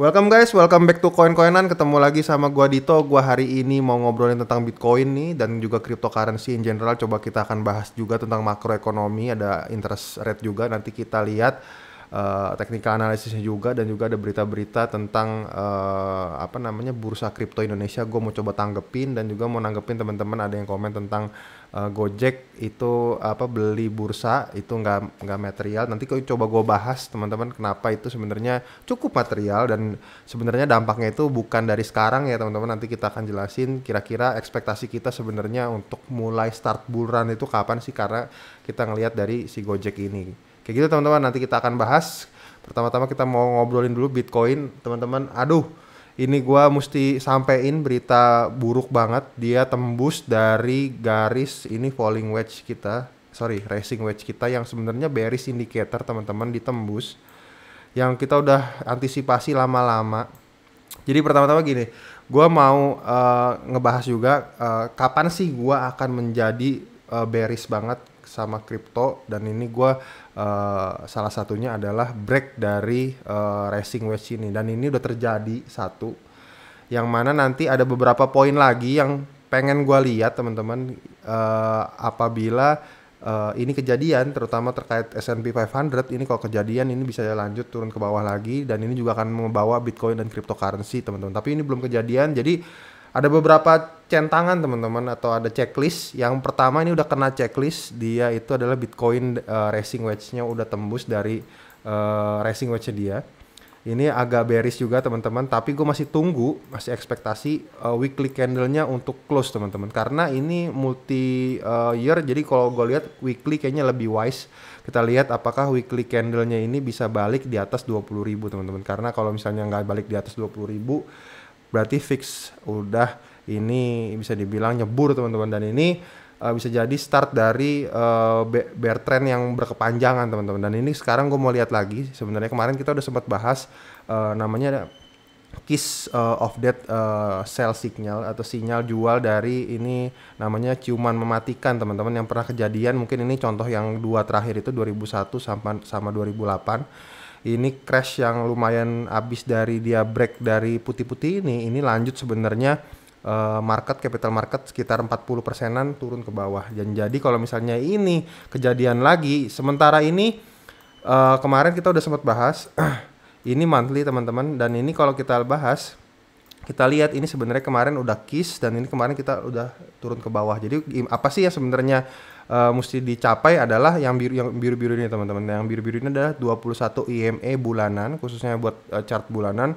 Welcome guys, welcome back to Coin Coinan. Ketemu lagi sama gua Dito. Gua hari ini mau ngobrolin tentang Bitcoin nih dan juga cryptocurrency in general. Coba kita akan bahas juga tentang makroekonomi, ada interest rate juga. Nanti kita lihat uh, eh, teknikal analisisnya juga dan juga ada berita-berita tentang uh, apa namanya bursa kripto Indonesia. Gue mau coba tanggepin dan juga mau nanggepin teman-teman ada yang komen tentang uh, Gojek itu apa beli bursa itu nggak nggak material. Nanti kau coba gue bahas teman-teman kenapa itu sebenarnya cukup material dan sebenarnya dampaknya itu bukan dari sekarang ya teman-teman. Nanti kita akan jelasin kira-kira ekspektasi kita sebenarnya untuk mulai start bulan itu kapan sih karena kita ngelihat dari si Gojek ini. Kayak gitu teman-teman nanti kita akan bahas. Pertama-tama kita mau ngobrolin dulu Bitcoin teman-teman. Aduh ini gue mesti sampein berita buruk banget. Dia tembus dari garis ini falling wedge kita, sorry racing wedge kita yang sebenarnya bearish indicator teman-teman ditembus. Yang kita udah antisipasi lama-lama. Jadi pertama-tama gini, gue mau uh, ngebahas juga uh, kapan sih gue akan menjadi uh, bearish banget sama kripto dan ini gue uh, salah satunya adalah break dari uh, racing wedge ini dan ini udah terjadi satu yang mana nanti ada beberapa poin lagi yang pengen gue lihat teman-teman uh, apabila uh, ini kejadian terutama terkait S&P 500 ini kalau kejadian ini bisa lanjut turun ke bawah lagi dan ini juga akan membawa Bitcoin dan cryptocurrency teman-teman tapi ini belum kejadian jadi ada beberapa centangan teman-teman atau ada checklist. Yang pertama ini udah kena checklist, dia itu adalah Bitcoin uh, racing wedge-nya udah tembus dari uh, racing wedge dia. Ini agak bearish juga teman-teman, tapi gue masih tunggu, masih ekspektasi uh, weekly candle-nya untuk close teman-teman. Karena ini multi uh, year, jadi kalau gue lihat weekly kayaknya lebih wise. Kita lihat apakah weekly candle-nya ini bisa balik di atas 20.000 teman-teman. Karena kalau misalnya nggak balik di atas 20.000, berarti fix udah ini bisa dibilang nyebur teman-teman dan ini uh, bisa jadi start dari uh, bear trend yang berkepanjangan teman-teman dan ini sekarang gue mau lihat lagi sebenarnya kemarin kita udah sempat bahas uh, namanya kiss uh, of that uh, sell signal atau sinyal jual dari ini namanya ciuman mematikan teman-teman yang pernah kejadian mungkin ini contoh yang dua terakhir itu 2001 sama sama 2008 ini crash yang lumayan abis dari dia break dari putih-putih ini ini lanjut sebenarnya eh, market capital market sekitar 40 persenan turun ke bawah dan jadi kalau misalnya ini kejadian lagi sementara ini eh, kemarin kita udah sempat bahas ini monthly teman-teman dan ini kalau kita bahas kita lihat ini sebenarnya kemarin udah kiss dan ini kemarin kita udah turun ke bawah. Jadi apa sih ya sebenarnya uh, mesti dicapai adalah yang biru yang biru-biru ini teman-teman. Yang biru-biru ini adalah 21 IME bulanan khususnya buat uh, chart bulanan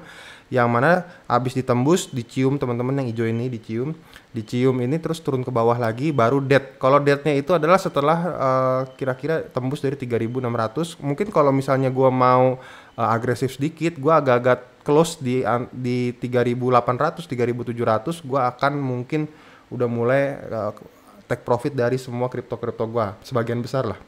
yang mana habis ditembus dicium teman-teman yang hijau ini dicium dicium ini terus turun ke bawah lagi baru dead kalau deadnya itu adalah setelah eh, kira-kira uh, tembus dari 3600 mungkin kalau misalnya gua mau uh, agresif sedikit gua agak-agak close di uh, di 3800 3700 gua akan mungkin udah mulai uh, take profit dari semua kripto-kripto gua sebagian besar lah.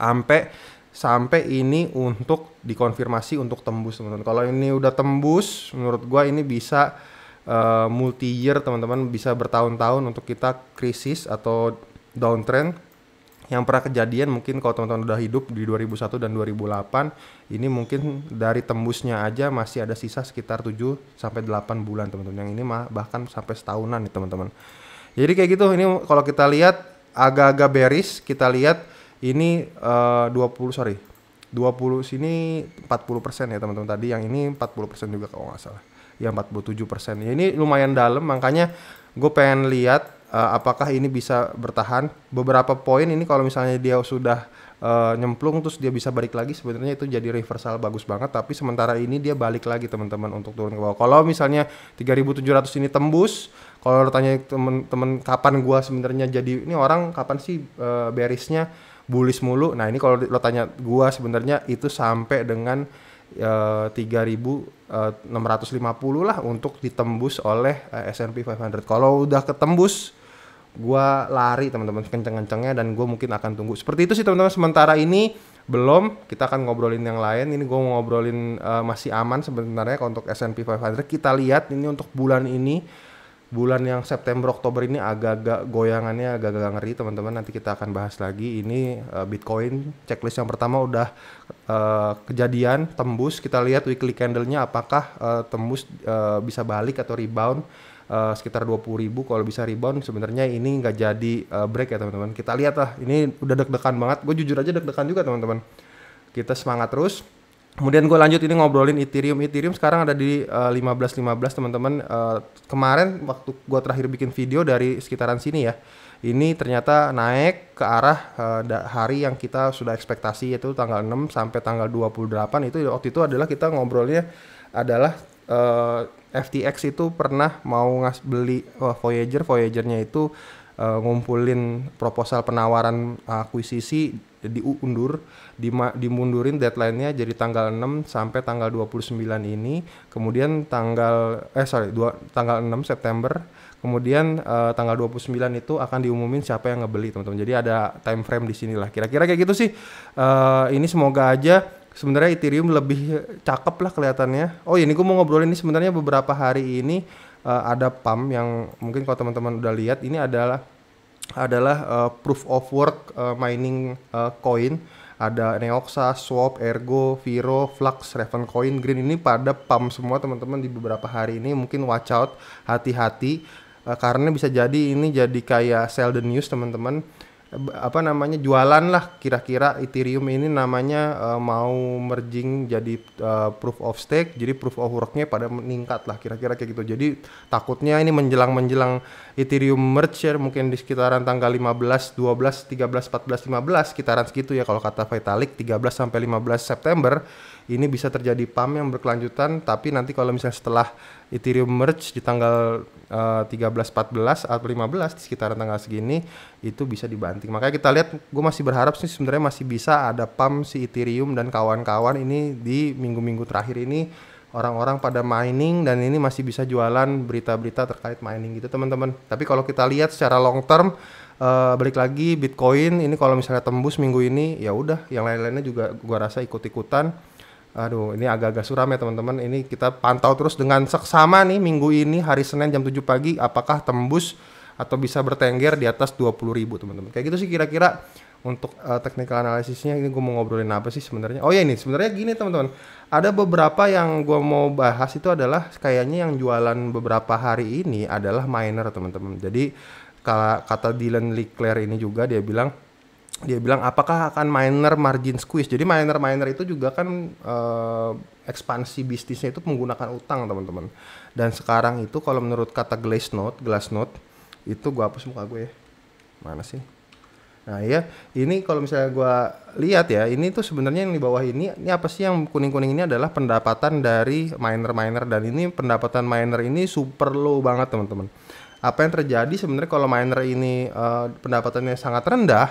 Sampai sampai ini untuk dikonfirmasi untuk tembus teman-teman. Kalau ini udah tembus menurut gua ini bisa uh, eh, multi year teman-teman bisa bertahun-tahun untuk kita krisis atau downtrend yang pernah kejadian mungkin kalau teman-teman udah hidup di 2001 dan 2008 ini mungkin dari tembusnya aja masih ada sisa sekitar 7 sampai 8 bulan teman-teman yang ini mah bahkan sampai setahunan nih teman-teman jadi kayak gitu ini kalau kita lihat agak-agak beris. kita lihat ini eh, uh, 20 sorry 20 sini 40% ya teman-teman tadi yang ini 40% juga kalau nggak salah ya 47% ya ini lumayan dalam makanya gue pengen lihat uh, apakah ini bisa bertahan beberapa poin ini kalau misalnya dia sudah uh, nyemplung terus dia bisa balik lagi sebenarnya itu jadi reversal bagus banget tapi sementara ini dia balik lagi teman-teman untuk turun ke bawah kalau misalnya 3700 ini tembus kalau lo tanya temen-temen kapan gua sebenarnya jadi ini orang kapan sih uh, eh, berisnya bullish mulu nah ini kalau lo tanya gua sebenarnya itu sampai dengan eh, uh, 3650 lah untuk ditembus oleh uh, S&P 500 kalau udah ketembus gue lari teman-teman kenceng-kencengnya dan gue mungkin akan tunggu seperti itu sih teman-teman sementara ini belum kita akan ngobrolin yang lain ini gue mau ngobrolin uh, masih aman sebenarnya untuk S&P 500 kita lihat ini untuk bulan ini bulan yang September Oktober ini agak-agak goyangannya agak-agak ngeri teman-teman nanti kita akan bahas lagi ini uh, Bitcoin checklist yang pertama udah uh, kejadian tembus kita lihat weekly candlenya apakah uh, tembus uh, bisa balik atau rebound uh, sekitar 20 ribu kalau bisa rebound sebenarnya ini nggak jadi uh, break ya teman-teman kita lihat lah ini udah deg-degan banget gue jujur aja deg-degan juga teman-teman kita semangat terus Kemudian gue lanjut ini ngobrolin Ethereum. Ethereum sekarang ada di uh, 15.15 15, teman-teman. Uh, kemarin waktu gue terakhir bikin video dari sekitaran sini ya. Ini ternyata naik ke arah uh, hari yang kita sudah ekspektasi yaitu tanggal 6 sampai tanggal 28 itu waktu itu adalah kita ngobrolnya adalah uh, eh, FTX itu pernah mau ngas beli uh, Voyager, Voyagernya itu uh, ngumpulin proposal penawaran akuisisi diundur, dimundurin deadline-nya jadi tanggal 6 sampai tanggal 29 ini. Kemudian tanggal eh sorry, dua, tanggal 6 September. Kemudian uh, tanggal 29 itu akan diumumin siapa yang ngebeli, teman-teman. Jadi ada time frame di sinilah. Kira-kira kayak gitu sih. Uh, ini semoga aja sebenarnya Ethereum lebih cakep lah kelihatannya. Oh ini gue mau ngobrolin ini sebenarnya beberapa hari ini uh, ada pump yang mungkin kalau teman-teman udah lihat ini adalah adalah uh, proof of work uh, mining uh, coin ada Neoxa, Swap, Ergo, Viro, Flux, Raven Coin, Green ini pada pump semua teman-teman di beberapa hari ini mungkin watch out hati-hati uh, karena bisa jadi ini jadi kayak sell the news teman-teman apa namanya jualan lah kira-kira Ethereum ini namanya uh, mau merging jadi uh, proof of stake jadi proof of worknya pada meningkat lah kira-kira kayak gitu jadi takutnya ini menjelang menjelang Ethereum merge ya, mungkin di sekitaran tanggal 15, 12, 13, 14, 15 sekitaran segitu ya kalau kata Vitalik 13 sampai 15 September ini bisa terjadi pump yang berkelanjutan tapi nanti kalau misalnya setelah Ethereum merge di tanggal uh, 13 14 atau 15 di sekitaran tanggal segini itu bisa dibanting. Makanya kita lihat gue masih berharap sih sebenarnya masih bisa ada pump si Ethereum dan kawan-kawan ini di minggu-minggu terakhir ini orang-orang pada mining dan ini masih bisa jualan berita-berita terkait mining gitu teman-teman. Tapi kalau kita lihat secara long term uh, balik lagi Bitcoin ini kalau misalnya tembus minggu ini ya udah yang lain-lainnya juga gua rasa ikut-ikutan. Aduh, ini agak-agak suram ya teman-teman. Ini kita pantau terus dengan seksama nih minggu ini hari Senin jam 7 pagi apakah tembus atau bisa bertengger di atas puluh ribu teman-teman. Kayak gitu sih kira-kira untuk uh, teknikal analisisnya ini gue mau ngobrolin apa sih sebenarnya. Oh ya ini sebenarnya gini teman-teman. Ada beberapa yang gue mau bahas itu adalah kayaknya yang jualan beberapa hari ini adalah miner teman-teman. Jadi kata Dylan Leclerc ini juga dia bilang dia bilang apakah akan minor margin squeeze. Jadi minor minor itu juga kan uh, ekspansi bisnisnya itu menggunakan utang teman-teman. Dan sekarang itu kalau menurut kata Glass Note, Glass Note itu gue hapus muka gue ya. Mana sih? Nah ya, ini kalau misalnya gue lihat ya, ini tuh sebenarnya yang di bawah ini, ini apa sih yang kuning-kuning ini adalah pendapatan dari miner-miner dan ini pendapatan miner ini super low banget teman-teman. Apa yang terjadi sebenarnya kalau miner ini uh, pendapatannya sangat rendah,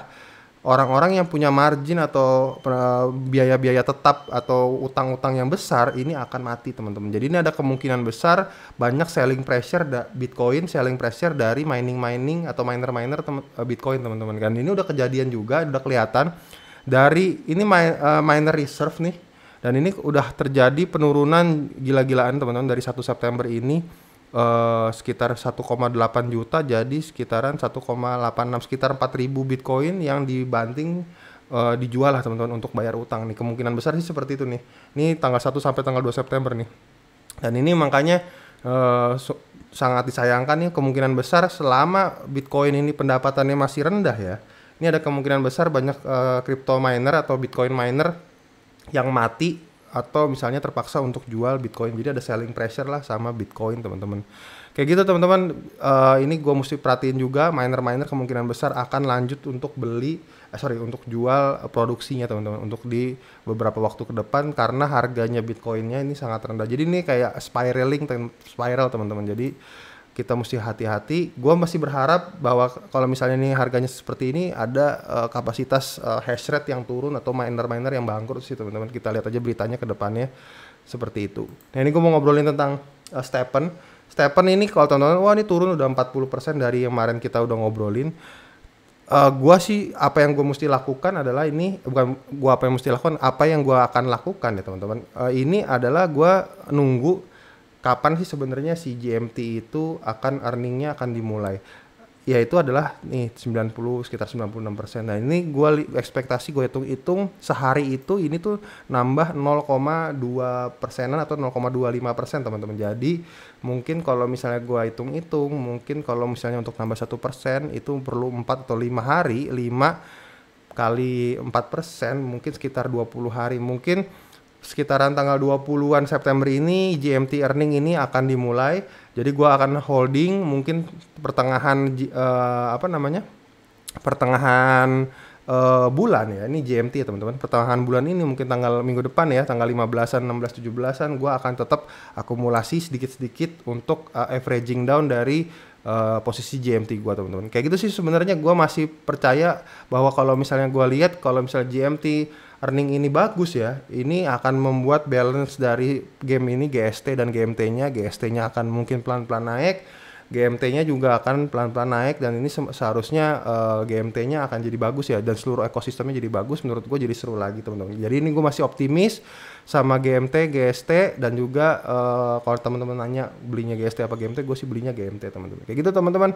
orang-orang yang punya margin atau eh, biaya-biaya tetap atau utang-utang yang besar ini akan mati teman-teman. Jadi ini ada kemungkinan besar banyak selling pressure da Bitcoin, selling pressure dari mining-mining atau miner-miner tem eh, Bitcoin teman-teman kan. Ini udah kejadian juga, udah kelihatan dari ini my, uh, eh, miner reserve nih dan ini udah terjadi penurunan gila-gilaan teman-teman dari 1 September ini Eh, sekitar 1,8 juta jadi sekitaran 1,86 sekitar 4000 Bitcoin yang dibanting uh, dijual lah teman-teman untuk bayar utang nih. Kemungkinan besar sih seperti itu nih. Ini tanggal 1 sampai tanggal 2 September nih. Dan ini makanya uh, so, sangat disayangkan nih kemungkinan besar selama Bitcoin ini pendapatannya masih rendah ya. Ini ada kemungkinan besar banyak uh, crypto miner atau Bitcoin miner yang mati atau misalnya terpaksa untuk jual Bitcoin. Jadi ada selling pressure lah sama Bitcoin teman-teman. Kayak gitu teman-teman, uh, ini gue mesti perhatiin juga miner-miner kemungkinan besar akan lanjut untuk beli, eh, sorry untuk jual produksinya teman-teman untuk di beberapa waktu ke depan karena harganya Bitcoinnya ini sangat rendah. Jadi ini kayak spiraling, spiral teman-teman. Jadi kita mesti hati-hati. Gua masih berharap bahwa kalau misalnya ini harganya seperti ini ada uh, kapasitas uh, hash rate yang turun atau miner-miner yang bangkrut sih teman-teman. Kita lihat aja beritanya ke depannya seperti itu. Nah ini gue mau ngobrolin tentang uh, eh, Stepen. Stepen ini kalau teman-teman, wah ini turun udah 40% dari yang kemarin kita udah ngobrolin. Uh, gua sih apa yang gue mesti lakukan adalah ini bukan gua apa yang mesti lakukan apa yang gua akan lakukan ya teman-teman uh, ini adalah gua nunggu kapan sih sebenarnya si GMT itu akan earningnya akan dimulai ya itu adalah nih 90 sekitar 96 persen. Nah ini gue ekspektasi gue hitung-hitung sehari itu ini tuh nambah 0,2 persenan atau 0,25 persen teman-teman. Jadi mungkin kalau misalnya gue hitung-hitung mungkin kalau misalnya untuk nambah satu persen itu perlu 4 atau 5 hari 5 kali 4 persen mungkin sekitar 20 hari mungkin sekitaran tanggal 20-an September ini GMT earning ini akan dimulai. Jadi gua akan holding mungkin pertengahan uh, apa namanya? pertengahan uh, bulan ya. Ini GMT ya teman-teman. Pertengahan bulan ini mungkin tanggal minggu depan ya, tanggal 15-an, 16, 17-an gua akan tetap akumulasi sedikit-sedikit untuk uh, averaging down dari uh, posisi GMT gue teman-teman kayak gitu sih sebenarnya gue masih percaya bahwa kalau misalnya gue lihat kalau misalnya GMT earning ini bagus ya ini akan membuat balance dari game ini GST dan GMT-nya GST-nya akan mungkin pelan-pelan naik GMT-nya juga akan pelan-pelan naik dan ini seharusnya uh, eh, GMT-nya akan jadi bagus ya dan seluruh ekosistemnya jadi bagus menurut gue jadi seru lagi teman-teman. Jadi ini gue masih optimis sama GMT, GST dan juga uh, kalau teman-teman nanya belinya GST apa GMT, gue sih belinya GMT teman-teman. Kayak gitu teman-teman.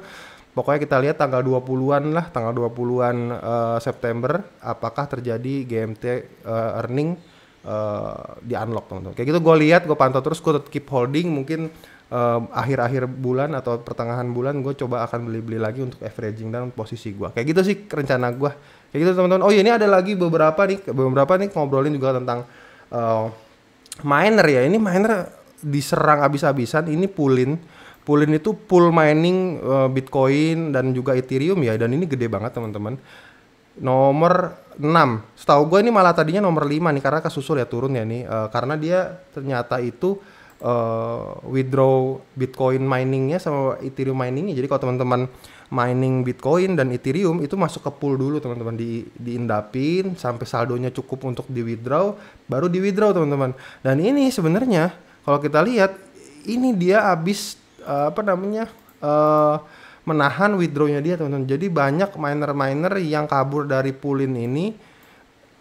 Pokoknya kita lihat tanggal 20-an lah, tanggal 20-an uh, eh, September apakah terjadi GMT uh, earning uh, di unlock teman-teman. Kayak gitu gue lihat, gue pantau terus, gue keep holding mungkin akhir akhir-akhir bulan atau pertengahan bulan gue coba akan beli-beli lagi untuk averaging dan posisi gue kayak gitu sih rencana gue kayak gitu teman-teman oh iya ini ada lagi beberapa nih beberapa nih ngobrolin juga tentang uh, miner ya ini miner diserang abis-abisan ini pulin pulin itu pool mining uh, bitcoin dan juga ethereum ya dan ini gede banget teman-teman nomor 6 setahu gue ini malah tadinya nomor 5 nih karena kesusul ya turun ya nih uh, karena dia ternyata itu uh, withdraw Bitcoin miningnya sama Ethereum miningnya. Jadi kalau teman-teman mining Bitcoin dan Ethereum itu masuk ke pool dulu teman-teman di diindapin sampai saldonya cukup untuk di withdraw, baru di withdraw teman-teman. Dan ini sebenarnya kalau kita lihat ini dia habis uh, apa namanya uh, menahan withdrawnya dia teman-teman. Jadi banyak miner-miner yang kabur dari poolin ini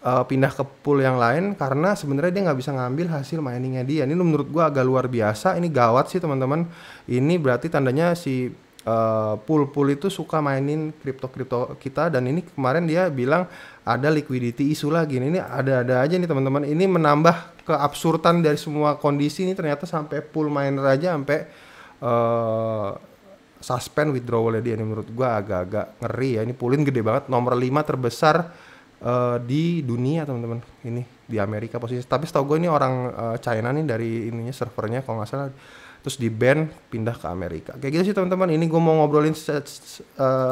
uh, pindah ke pool yang lain karena sebenarnya dia nggak bisa ngambil hasil miningnya dia. Ini menurut gua agak luar biasa. Ini gawat sih teman-teman. Ini berarti tandanya si uh, pool-pool itu suka mainin kripto-kripto kita dan ini kemarin dia bilang ada liquidity isu lagi. Ini ada-ada aja nih teman-teman. Ini menambah keabsurdan dari semua kondisi ini ternyata sampai pool miner aja sampai uh, suspend withdrawal dia ini menurut gua agak-agak ngeri ya. Ini poolin gede banget nomor 5 terbesar uh, di dunia teman-teman ini di Amerika posisi tapi setahu gue ini orang uh, China nih dari ininya servernya kalau nggak salah terus di band pindah ke Amerika kayak gitu sih teman-teman ini gue mau ngobrolin eh,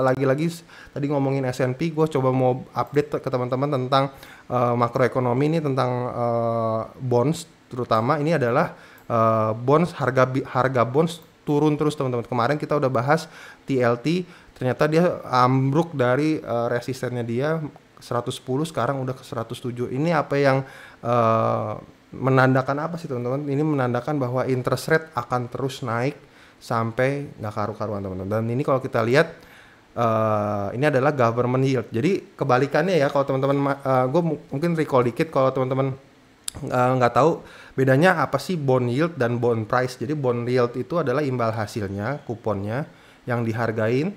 lagi-lagi uh, lagi tadi ngomongin S&P gue coba mau update ke teman-teman tentang uh, makroekonomi ini tentang uh, bonds terutama ini adalah uh, bonds harga harga bonds turun terus teman-teman kemarin kita udah bahas TLT ternyata dia ambruk dari uh, resistennya dia 110 sekarang udah ke 107. Ini apa yang uh, menandakan apa sih teman-teman? Ini menandakan bahwa interest rate akan terus naik sampai nggak karu-karuan teman-teman. Dan ini kalau kita lihat uh, ini adalah government yield. Jadi kebalikannya ya kalau teman-teman uh, eh, gue mungkin recall dikit kalau teman-teman nggak uh, tahu bedanya apa sih bond yield dan bond price. Jadi bond yield itu adalah imbal hasilnya, kuponnya yang dihargain.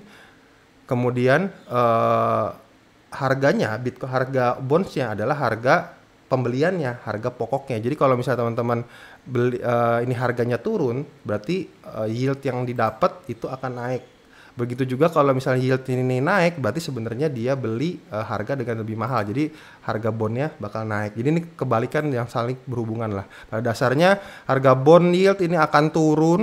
Kemudian uh, harganya Bitcoin harga bondsnya adalah harga pembeliannya, harga pokoknya. Jadi kalau misalnya teman-teman beli uh, ini harganya turun, berarti uh, yield yang didapat itu akan naik. Begitu juga kalau misalnya yield ini naik, berarti sebenarnya dia beli uh, harga dengan lebih mahal. Jadi harga bondnya bakal naik. Jadi ini kebalikan yang saling berhubungan lah. Pada dasarnya harga bond yield ini akan turun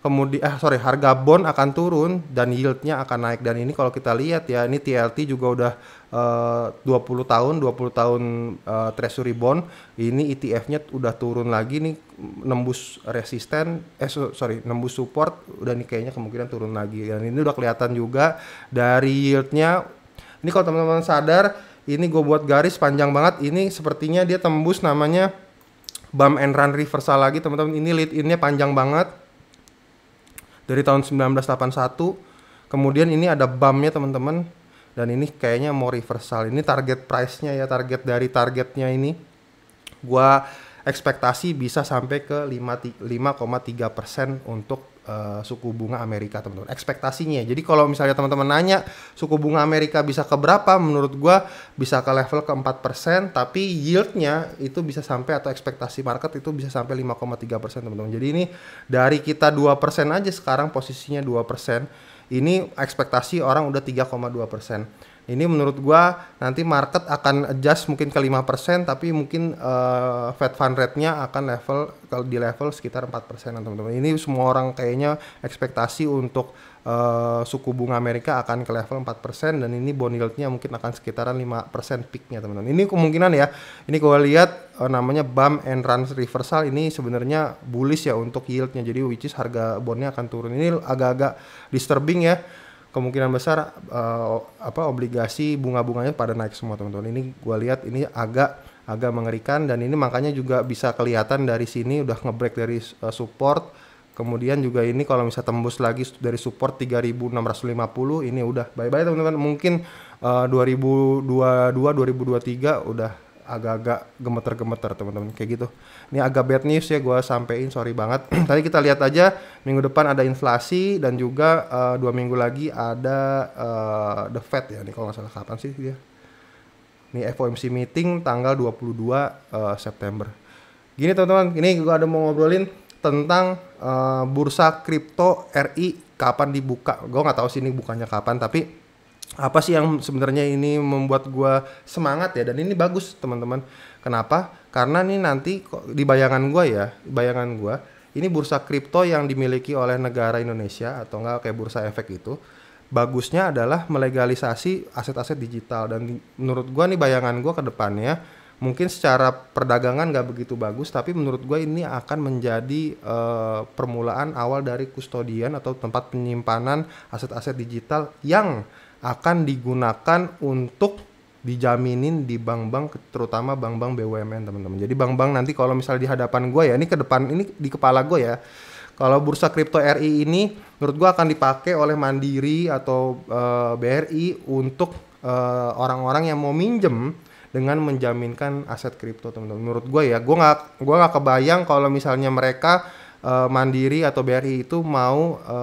kemudian eh sorry harga bond akan turun dan yieldnya akan naik dan ini kalau kita lihat ya ini TLT juga udah eh, uh, 20 tahun 20 tahun uh, treasury bond ini ETF-nya udah turun lagi nih nembus resisten eh sorry nembus support udah nih kayaknya kemungkinan turun lagi dan ini udah kelihatan juga dari yieldnya ini kalau teman-teman sadar ini gue buat garis panjang banget ini sepertinya dia tembus namanya bump and Run Reversal lagi teman-teman ini lead innya panjang banget dari tahun 1981 kemudian ini ada BAM-nya teman-teman dan ini kayaknya mau reversal ini target price-nya ya target dari targetnya ini gua ekspektasi bisa sampai ke 5,3 persen untuk uh, suku bunga Amerika teman-teman ekspektasinya jadi kalau misalnya teman-teman nanya suku bunga Amerika bisa ke berapa menurut gue bisa ke level ke 4% tapi yieldnya itu bisa sampai atau ekspektasi market itu bisa sampai 5,3% teman-teman jadi ini dari kita 2% aja sekarang posisinya 2% ini ekspektasi orang udah 3,2% ini menurut gua nanti market akan adjust mungkin ke 5% tapi mungkin uh, Fed fund rate-nya akan level kalau di level sekitar 4% teman-teman. Ini semua orang kayaknya ekspektasi untuk uh, suku bunga Amerika akan ke level 4% dan ini bond yield-nya mungkin akan sekitaran 5% peak-nya teman-teman. Ini kemungkinan ya. Ini gua lihat uh, namanya bump and run reversal ini sebenarnya bullish ya untuk yield-nya. Jadi which is harga bondnya akan turun. Ini agak-agak disturbing ya kemungkinan besar uh, apa obligasi bunga-bunganya pada naik semua teman-teman. Ini gue lihat ini agak agak mengerikan dan ini makanya juga bisa kelihatan dari sini udah ngebreak dari uh, support. Kemudian juga ini kalau bisa tembus lagi dari support 3650 ini udah bye-bye teman-teman. Mungkin uh, 2022 2023 udah agak-agak gemeter-gemeter teman-teman kayak gitu. Ini agak bad news ya gue sampein, sorry banget. Tadi kita lihat aja minggu depan ada inflasi dan juga uh, dua minggu lagi ada uh, the Fed ya. Ini kalau nggak salah kapan sih dia? Ini FOMC meeting tanggal 22 uh, eh, September. Gini teman-teman, ini gue ada mau ngobrolin tentang uh, bursa kripto RI kapan dibuka. Gue nggak tahu sih ini bukannya kapan, tapi apa sih yang sebenarnya ini membuat gue semangat ya dan ini bagus teman-teman kenapa karena nih nanti di bayangan gue ya bayangan gue ini bursa kripto yang dimiliki oleh negara Indonesia atau enggak kayak bursa efek itu bagusnya adalah melegalisasi aset-aset digital dan di, menurut gue nih bayangan gue ke depannya mungkin secara perdagangan nggak begitu bagus tapi menurut gue ini akan menjadi uh, permulaan awal dari kustodian atau tempat penyimpanan aset-aset digital yang akan digunakan untuk dijaminin di bank-bank terutama bank-bank BUMN teman-teman. Jadi bank-bank nanti kalau misalnya di hadapan gue ya ini ke depan ini di kepala gue ya. Kalau bursa kripto RI ini menurut gue akan dipakai oleh Mandiri atau e, eh, BRI untuk orang eh, orang-orang yang mau minjem dengan menjaminkan aset kripto teman-teman. Menurut gue ya, gue nggak gue nggak kebayang kalau misalnya mereka e, Mandiri atau BRI itu mau e,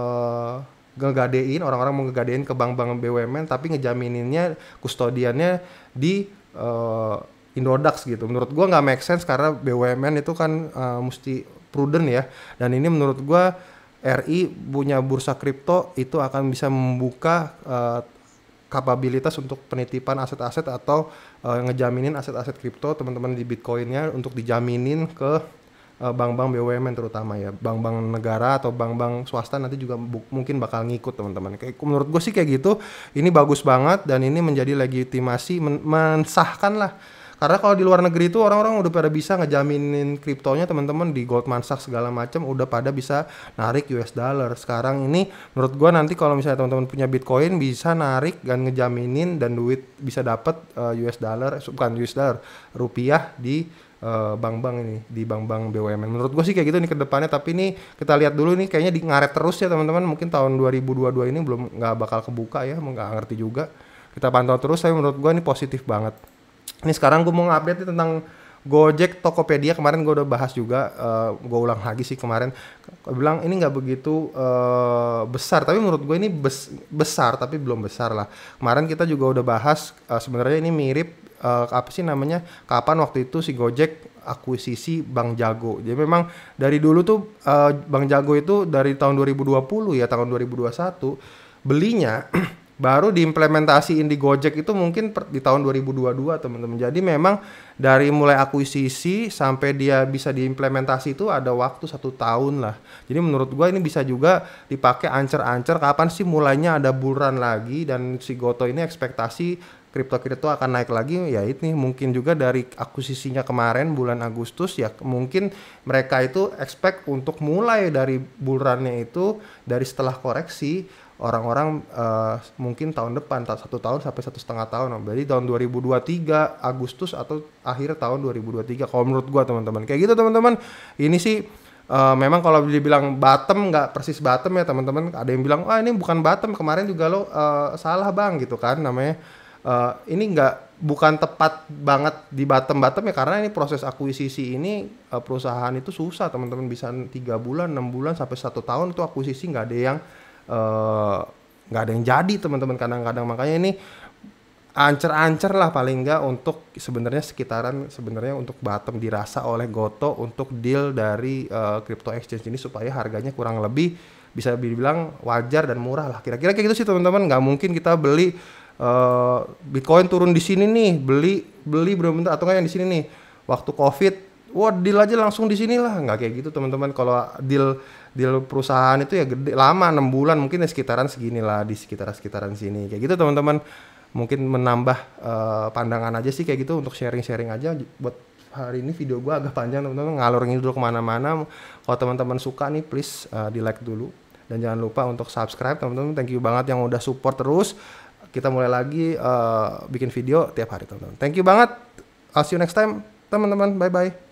ngegadein orang-orang mau ngegadein ke bank-bank BUMN tapi ngejamininnya kustodiannya di uh, Indodax gitu. Menurut gua nggak make sense karena BUMN itu kan uh, mesti prudent ya. Dan ini menurut gua RI punya bursa kripto itu akan bisa membuka uh, kapabilitas untuk penitipan aset-aset atau uh, ngejaminin aset-aset kripto teman-teman di Bitcoinnya untuk dijaminin ke Eh, bank-bank BUMN terutama ya bank-bank negara atau bank-bank swasta nanti juga mungkin bakal ngikut teman-teman kayak menurut gue sih kayak gitu ini bagus banget dan ini menjadi legitimasi men mensahkan lah karena kalau di luar negeri itu orang-orang udah pada bisa ngejaminin kriptonya teman-teman di Goldman Sachs segala macam udah pada bisa narik US dollar. Sekarang ini menurut gua nanti kalau misalnya teman-teman punya Bitcoin bisa narik dan ngejaminin dan duit bisa dapat uh, eh, US dollar bukan US dollar, rupiah di Eh, bank-bank uh, ini di bank-bank BUMN. Menurut gue sih kayak gitu nih ke depannya tapi ini kita lihat dulu nih kayaknya di ngaret terus ya teman-teman. Mungkin tahun 2022 ini belum nggak bakal kebuka ya, nggak ngerti juga. Kita pantau terus tapi menurut gue ini positif banget. Ini sekarang gue mau ngupdate tentang Gojek, Tokopedia kemarin gue udah bahas juga, uh, eh, gue ulang lagi sih kemarin. Gue bilang ini nggak begitu uh, besar, tapi menurut gue ini bes besar tapi belum besar lah. Kemarin kita juga udah bahas uh, sebenarnya ini mirip uh, apa sih namanya? Kapan waktu itu si Gojek akuisisi Bang Jago. Jadi memang dari dulu tuh uh, Bang Jago itu dari tahun 2020 ya tahun 2021 belinya baru diimplementasiin di Gojek itu mungkin per, di tahun 2022 teman-teman. Jadi memang dari mulai akuisisi sampai dia bisa diimplementasi itu ada waktu satu tahun lah. Jadi menurut gua ini bisa juga dipakai ancer-ancer kapan sih mulainya ada bulan lagi dan si Goto ini ekspektasi kripto-kripto akan naik lagi ya ini mungkin juga dari akuisisinya kemarin bulan Agustus ya mungkin mereka itu expect untuk mulai dari bulannya itu dari setelah koreksi orang-orang uh, mungkin tahun depan satu tahun sampai satu setengah tahun berarti tahun 2023 Agustus atau akhir tahun 2023 kalau menurut gua teman-teman kayak gitu teman-teman ini sih uh, memang kalau dibilang bottom nggak persis bottom ya teman-teman ada yang bilang wah ini bukan bottom kemarin juga lo uh, salah bang gitu kan namanya uh, ini nggak bukan tepat banget di bottom bottom ya karena ini proses akuisisi ini uh, perusahaan itu susah teman-teman bisa tiga bulan enam bulan sampai satu tahun itu akuisisi nggak ada yang Eh, nggak uh, ada yang jadi teman-teman kadang-kadang makanya ini ancer-ancer lah paling nggak untuk sebenarnya sekitaran sebenarnya untuk bottom dirasa oleh Goto untuk deal dari uh, crypto exchange ini supaya harganya kurang lebih bisa dibilang wajar dan murah lah kira-kira kayak gitu sih teman-teman nggak mungkin kita beli uh, Bitcoin turun di sini nih beli beli bener-bener atau nggak yang di sini nih waktu COVID wah deal aja langsung di sini lah nggak kayak gitu teman-teman kalau deal deal perusahaan itu ya gede lama enam bulan mungkin ya sekitaran segini lah di sekitaran sekitaran sini kayak gitu teman-teman mungkin menambah uh, pandangan aja sih kayak gitu untuk sharing-sharing aja buat hari ini video gue agak panjang teman-teman ngalor ngidul kemana-mana kalau teman-teman suka nih please uh, eh, di like dulu dan jangan lupa untuk subscribe teman-teman thank you banget yang udah support terus kita mulai lagi uh, bikin video tiap hari teman-teman thank you banget I'll see you next time teman-teman bye bye